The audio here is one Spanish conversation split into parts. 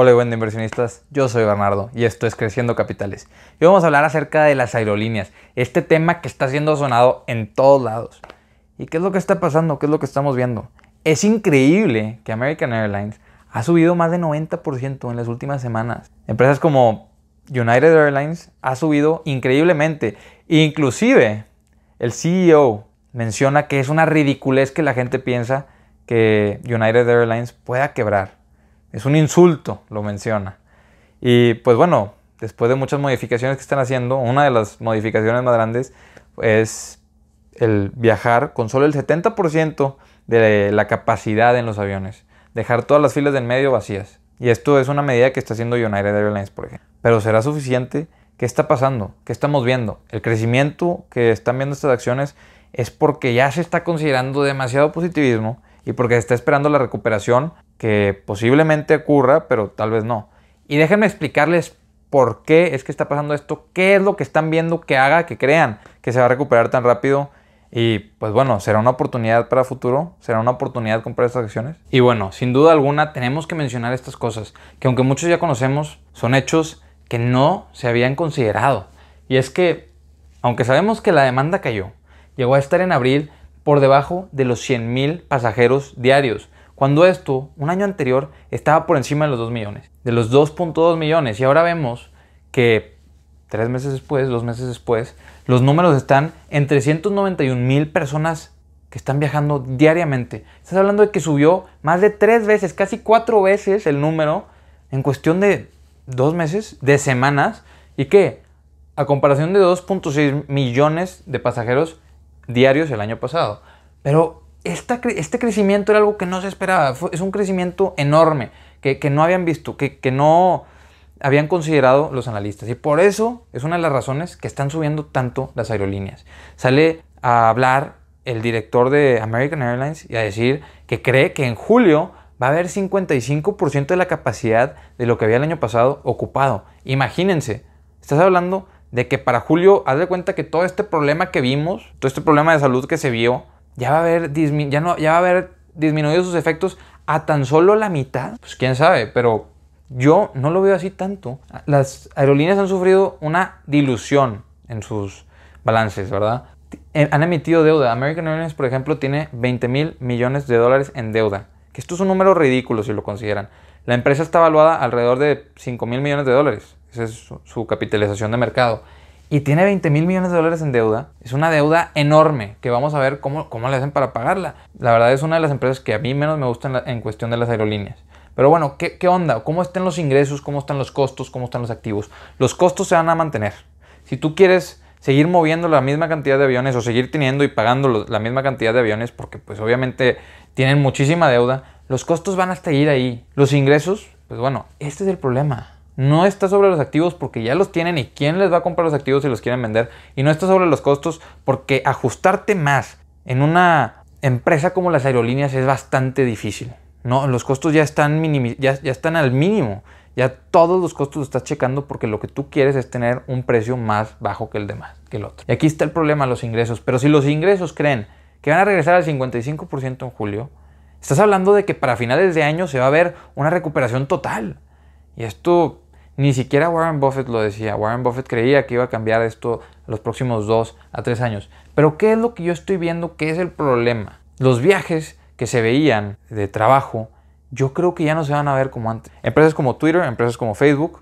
Hola, buen de inversionistas. Yo soy Bernardo y esto es Creciendo Capitales. Y vamos a hablar acerca de las aerolíneas, este tema que está siendo sonado en todos lados. ¿Y qué es lo que está pasando? ¿Qué es lo que estamos viendo? Es increíble que American Airlines ha subido más de 90% en las últimas semanas. Empresas como United Airlines ha subido increíblemente. Inclusive el CEO menciona que es una ridiculez que la gente piensa que United Airlines pueda quebrar. Es un insulto, lo menciona. Y pues bueno, después de muchas modificaciones que están haciendo, una de las modificaciones más grandes es el viajar con solo el 70% de la capacidad en los aviones. Dejar todas las filas del medio vacías. Y esto es una medida que está haciendo United Airlines, por ejemplo. Pero ¿será suficiente? ¿Qué está pasando? ¿Qué estamos viendo? El crecimiento que están viendo estas acciones es porque ya se está considerando demasiado positivismo y porque se está esperando la recuperación que posiblemente ocurra, pero tal vez no. Y déjenme explicarles por qué es que está pasando esto, qué es lo que están viendo que haga que crean que se va a recuperar tan rápido. Y pues bueno, será una oportunidad para futuro, será una oportunidad comprar estas acciones. Y bueno, sin duda alguna tenemos que mencionar estas cosas, que aunque muchos ya conocemos, son hechos que no se habían considerado. Y es que, aunque sabemos que la demanda cayó, llegó a estar en abril por debajo de los 100.000 pasajeros diarios, cuando esto, un año anterior, estaba por encima de los 2 millones, de los 2.2 millones. Y ahora vemos que tres meses después, dos meses después, los números están en 391 mil personas que están viajando diariamente. Estás hablando de que subió más de tres veces, casi cuatro veces el número en cuestión de dos meses, de semanas, y que a comparación de 2.6 millones de pasajeros diarios el año pasado. Pero este crecimiento era algo que no se esperaba. es un crecimiento enorme que, no habían visto, que, que, no habían considerado los analistas. Y por eso es una de las razones que están subiendo tanto las aerolíneas. Sale a hablar el director de American Airlines y a decir que cree que en julio va a haber 55% de la capacidad de lo que había el año pasado ocupado. Imagínense, estás hablando de que para julio, haz de cuenta que todo este problema que vimos, todo este problema de salud que se vio, ya va a haber, ya no, ya va a haber disminuido sus efectos a tan solo la mitad. Pues quién sabe, pero yo no lo veo así tanto. Las aerolíneas han sufrido una dilución en sus balances, ¿verdad? Eh, han emitido deuda. American Airlines, por ejemplo, tiene 20 mil millones de dólares en deuda. Que esto es un número ridículo si lo consideran. La empresa está evaluada alrededor de 5 mil millones de dólares. Esa es su capitalización de mercado y tiene 20 mil millones de dólares en deuda. Es una deuda enorme que vamos a ver cómo, le hacen para pagarla. La verdad es una de las empresas que a mí menos me gustan en, cuestión de las aerolíneas. Pero bueno, ¿qué, ¿qué onda? ¿Cómo están los ingresos? ¿Cómo están los costos? ¿Cómo están los activos? Los costos se van a mantener. Si tú quieres seguir moviendo la misma cantidad de aviones o seguir teniendo y pagando la misma cantidad de aviones porque pues obviamente tienen muchísima deuda, los costos van a seguir ahí. Los ingresos, pues bueno, este es el problema no está sobre los activos porque ya los tienen y quién les va a comprar los activos si los quieren vender. Y no está sobre los costos porque ajustarte más en una empresa como las aerolíneas es bastante difícil. No, los costos ya están, ya están al mínimo. Ya todos los costos los estás checando porque lo que tú quieres es tener un precio más bajo que el demás, que el otro. Y aquí está el problema, los ingresos. Pero si los ingresos creen que van a regresar al 55% en julio, estás hablando de que para finales de año se va a ver una recuperación total. Y esto ni siquiera Warren Buffett lo decía. Warren Buffett creía que iba a cambiar esto los próximos dos a tres años. Pero ¿qué es lo que yo estoy viendo ¿Qué es el problema? Los viajes que se veían de trabajo, yo creo que ya no se van a ver como antes. Empresas como Twitter, empresas como Facebook,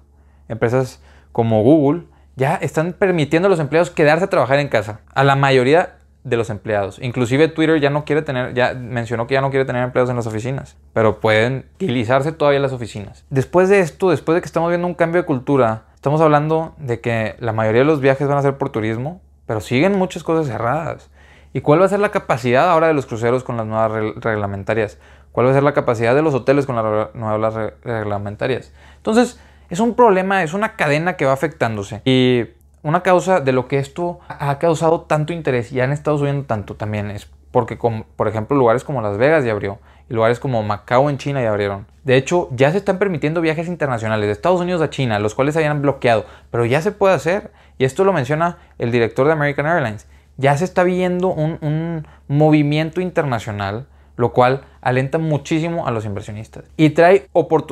empresas como Google, ya están permitiendo a los empleados quedarse a trabajar en casa. A la mayoría de los empleados. Inclusive Twitter ya no quiere tener, ya mencionó que ya no quiere tener empleados en las oficinas, pero pueden utilizarse todavía las oficinas. Después de esto, después de que estamos viendo un cambio de cultura, estamos hablando de que la mayoría de los viajes van a ser por turismo, pero siguen muchas cosas cerradas. ¿Y cuál va a ser la capacidad ahora de los cruceros con las nuevas reglamentarias? ¿Cuál va a ser la capacidad de los hoteles con las nuevas reglamentarias? Entonces, es un problema, es una cadena que va afectándose. Y una causa de lo que esto ha causado tanto interés y han estado subiendo tanto también es porque, por ejemplo, lugares como Las Vegas ya abrió y lugares como Macao en China ya abrieron. De hecho, ya se están permitiendo viajes internacionales de Estados Unidos a China, los cuales se habían bloqueado, pero ya se puede hacer. Y esto lo menciona el director de American Airlines. Ya se está viendo un, un movimiento internacional lo cual alenta muchísimo a los inversionistas y trae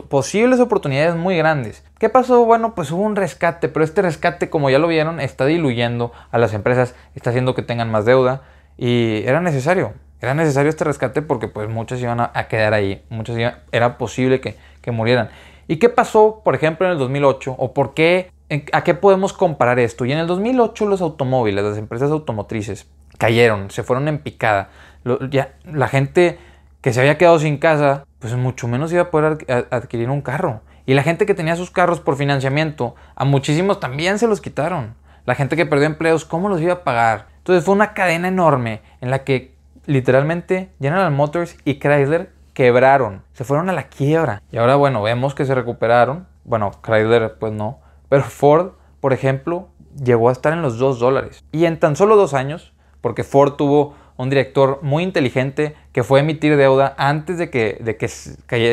posibles oportunidades muy grandes. ¿Qué pasó? Bueno, pues hubo un rescate, pero este rescate, como ya lo vieron, está diluyendo a las empresas, está haciendo que tengan más deuda y era necesario. Era necesario este rescate porque pues muchas iban a, quedar ahí, muchas era posible que, murieran. ¿Y qué pasó, por ejemplo, en el 2008? ¿O por qué ¿A qué podemos comparar esto? Y en el 2008 los automóviles, las empresas automotrices, cayeron, se fueron en picada. ya, la gente que se había quedado sin casa, pues mucho menos iba a poder adquirir un carro. Y la gente que tenía sus carros por financiamiento, a muchísimos también se los quitaron. La gente que perdió empleos, ¿cómo los iba a pagar? Entonces fue una cadena enorme en la que literalmente General Motors y Chrysler quebraron, se fueron a la quiebra. Y ahora, bueno, vemos que se recuperaron. Bueno, Chrysler, pues no. Pero Ford, por ejemplo, llegó a estar en los 2 dólares. Y en tan solo dos años, porque Ford tuvo un director muy inteligente que fue a emitir deuda antes de que, de que,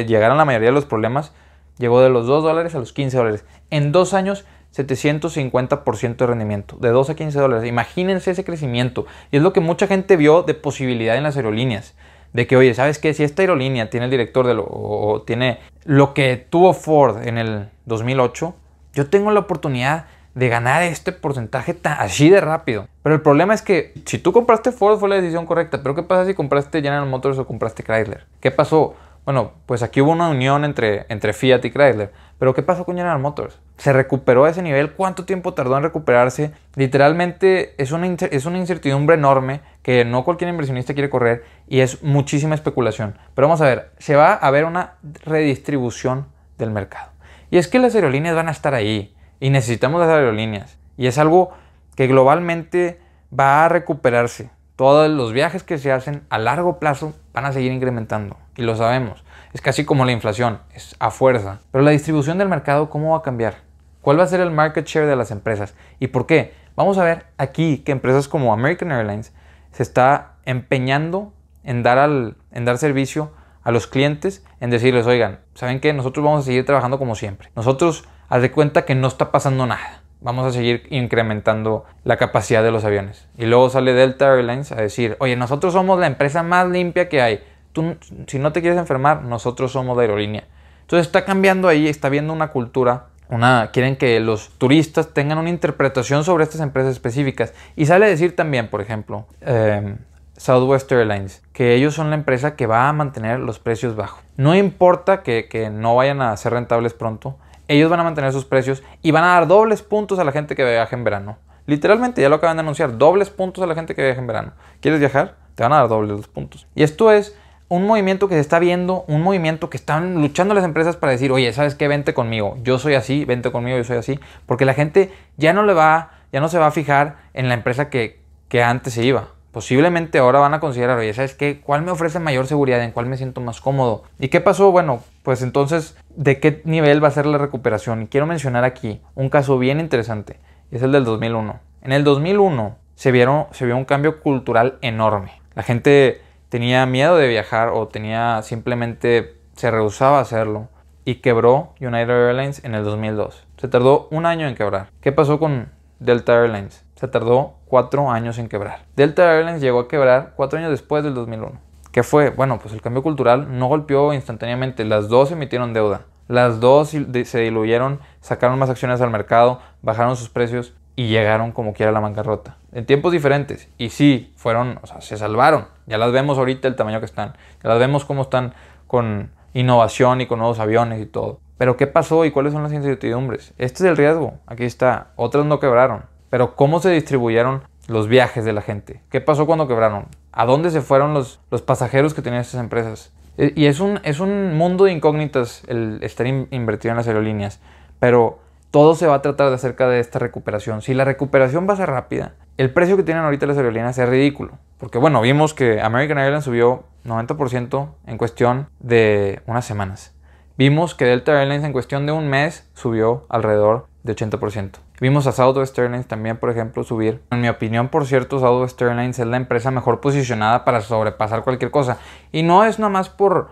llegaran la mayoría de los problemas. Llegó de los 2 dólares a los 15 dólares. En dos años 750% de rendimiento, de 2 a 15 dólares. Imagínense ese crecimiento. Y es lo que mucha gente vio de posibilidad en las aerolíneas. De que, oye, ¿sabes qué? Si esta aerolínea tiene el director de lo, o tiene lo que tuvo Ford en el 2008, yo tengo la oportunidad de ganar este porcentaje tan, así de rápido. Pero el problema es que si tú compraste Ford fue la decisión correcta, pero ¿qué pasa si compraste General Motors o compraste Chrysler? ¿Qué pasó? Bueno, pues aquí hubo una unión entre, entre Fiat y Chrysler. Pero ¿qué pasó con General Motors? ¿Se recuperó a ese nivel? ¿Cuánto tiempo tardó en recuperarse? Literalmente es una, es una incertidumbre enorme que no cualquier inversionista quiere correr y es muchísima especulación. Pero vamos a ver, se va a ver una redistribución del mercado. Y es que las aerolíneas van a estar ahí y necesitamos las aerolíneas. Y es algo que globalmente va a recuperarse. Todos los viajes que se hacen a largo plazo van a seguir incrementando y lo sabemos. Es casi como la inflación, es a fuerza. Pero la distribución del mercado, ¿cómo va a cambiar? ¿Cuál va a ser el market share de las empresas? ¿Y por qué? Vamos a ver aquí que empresas como American Airlines se está empeñando en dar, al, en dar servicio a los clientes, en decirles, oigan, ¿saben que Nosotros vamos a seguir trabajando como siempre. Nosotros haz de cuenta que no está pasando nada. Vamos a seguir incrementando la capacidad de los aviones. Y luego sale Delta Airlines a decir, oye, nosotros somos la empresa más limpia que hay. Tú, si no te quieres enfermar, nosotros somos la aerolínea. Entonces está cambiando ahí, está viendo una cultura una, quieren que los turistas tengan una interpretación sobre estas empresas específicas. Y sale a decir también, por ejemplo, em, Southwest Airlines, que ellos son la empresa que va a mantener los precios bajos. No importa que, que no vayan a ser rentables pronto, ellos van a mantener sus precios y van a dar dobles puntos a la gente que viaje en verano. Literalmente, ya lo acaban de anunciar, dobles puntos a la gente que viaja en verano. ¿Quieres viajar? Te van a dar dobles puntos. Y esto es un movimiento que se está viendo, un movimiento que están luchando las empresas para decir, oye, ¿sabes qué? Vente conmigo, yo soy así, vente conmigo, yo soy así. Porque la gente ya no le va, ya no se va a fijar en la empresa que, que antes se iba. Posiblemente ahora van a considerar, oye, ¿sabes qué? ¿Cuál me ofrece mayor seguridad? ¿En cuál me siento más cómodo? ¿Y qué pasó? Bueno, pues entonces, ¿de qué nivel va a ser la recuperación? Y quiero mencionar aquí un caso bien interesante, es el del 2001. En el 2001 se, vieron, se vio un cambio cultural enorme. La gente tenía miedo de viajar o tenía simplemente se rehusaba a hacerlo y quebró United Airlines en el 2002. Se tardó un año en quebrar. ¿Qué pasó con Delta Airlines? se tardó cuatro años en quebrar. Delta Airlines llegó a quebrar cuatro años después del 2001. ¿Qué fue? Bueno, pues el cambio cultural no golpeó instantáneamente, las dos emitieron deuda, las dos se diluyeron, sacaron más acciones al mercado, bajaron sus precios y llegaron como quiera a la bancarrota. En tiempos diferentes. Y sí, fueron, o sea, se salvaron. Ya las vemos ahorita el tamaño que están. Ya las vemos cómo están con innovación y con nuevos aviones y todo. Pero ¿qué pasó y cuáles son las incertidumbres? Este es el riesgo. Aquí está. Otras no quebraron. Pero ¿cómo se distribuyeron los viajes de la gente? ¿Qué pasó cuando quebraron? ¿A dónde se fueron los, pasajeros que tenían esas empresas? E, y es un, es un mundo de incógnitas el estar invertido en las aerolíneas. Pero todo se va a tratar de acerca de esta recuperación. Si la recuperación va a ser rápida, el precio que tienen ahorita las aerolíneas es ridículo. Porque bueno, vimos que American Airlines subió 90% en cuestión de unas semanas. Vimos que Delta Airlines en cuestión de un mes subió alrededor de 80%. Vimos a Southwest Airlines también, por ejemplo, subir. En mi opinión, por cierto, Southwest Airlines es la empresa mejor posicionada para sobrepasar cualquier cosa. Y no es nada más por,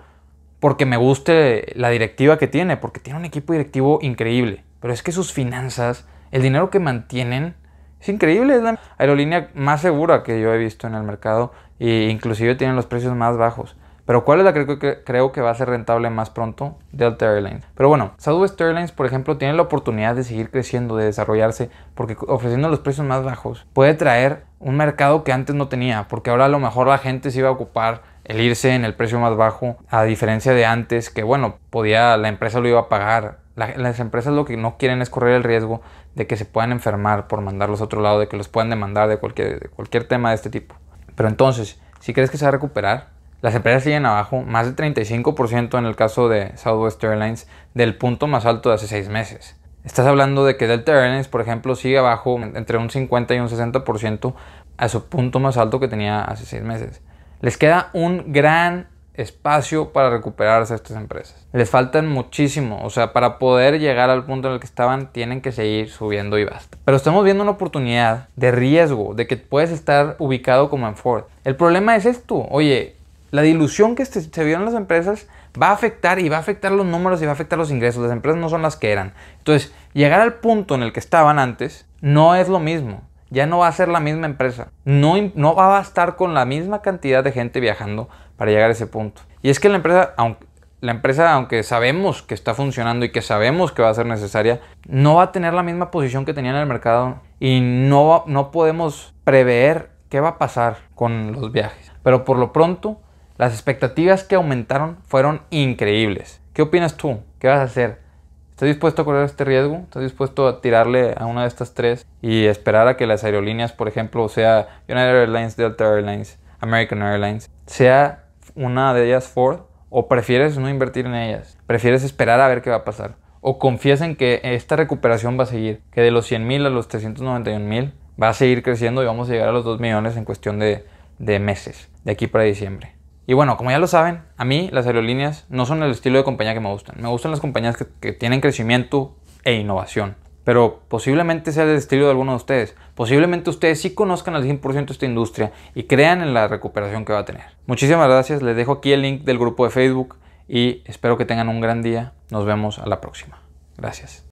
porque me guste la directiva que tiene, porque tiene un equipo directivo increíble. Pero es que sus finanzas, el dinero que mantienen, es increíble. Es la aerolínea más segura que yo he visto en el mercado e inclusive tienen los precios más bajos. Pero ¿cuál es la que creo que va a ser rentable más pronto? Delta Airlines. Pero bueno, Southwest Airlines, por ejemplo, tiene la oportunidad de seguir creciendo, de desarrollarse, porque ofreciendo los precios más bajos puede traer un mercado que antes no tenía, porque ahora a lo mejor la gente se iba a ocupar el irse en el precio más bajo, a diferencia de antes, que bueno, podía, la empresa lo iba a pagar. las empresas lo que no quieren es correr el riesgo de que se puedan enfermar por mandarlos a otro lado, de que los puedan demandar de cualquier, de cualquier tema de este tipo. Pero entonces, si crees que se va a recuperar, las empresas siguen abajo más del 35% en el caso de Southwest Airlines del punto más alto de hace 6 meses. Estás hablando de que Delta Airlines, por ejemplo, sigue abajo entre un 50 y un 60% a su punto más alto que tenía hace 6 meses. Les queda un gran espacio para recuperarse a estas empresas. Les faltan muchísimo, o sea, para poder llegar al punto en el que estaban, tienen que seguir subiendo y basta. Pero estamos viendo una oportunidad de riesgo, de que puedes estar ubicado como en Ford. El problema es esto, oye, la dilución que este, se vio en las empresas va a afectar y va a afectar los números y va a afectar los ingresos. Las empresas no son las que eran. Entonces, llegar al punto en el que estaban antes no es lo mismo. Ya no va a ser la misma empresa. No, no va a estar con la misma cantidad de gente viajando para llegar a ese punto. Y es que la empresa, aunque, la empresa, aunque sabemos que está funcionando y que sabemos que va a ser necesaria, no va a tener la misma posición que tenía en el mercado y no, no podemos prever qué va a pasar con los viajes. Pero por lo pronto, las expectativas que aumentaron fueron increíbles. ¿Qué opinas tú? ¿Qué vas a hacer? ¿Estás dispuesto a correr este riesgo? ¿Estás dispuesto a tirarle a una de estas tres y esperar a que las aerolíneas, por ejemplo, sea United Airlines, Delta Airlines, American Airlines, sea una de ellas Ford? ¿O prefieres no invertir en ellas? ¿Prefieres esperar a ver qué va a pasar? ¿O confías en que esta recuperación va a seguir? Que de los 100.000 a los 391.000 mil va a seguir creciendo y vamos a llegar a los 2 millones en cuestión de meses, de aquí para diciembre. Y bueno, como ya lo saben, a mí las aerolíneas no son el estilo de compañía que me gustan. Me gustan las compañías que, tienen crecimiento e innovación. Pero posiblemente sea el estilo de alguno de ustedes. Posiblemente ustedes sí conozcan al 100% esta industria y crean en la recuperación que va a tener. Muchísimas gracias. Les dejo aquí el link del grupo de Facebook y espero que tengan un gran día. Nos vemos a la próxima. Gracias.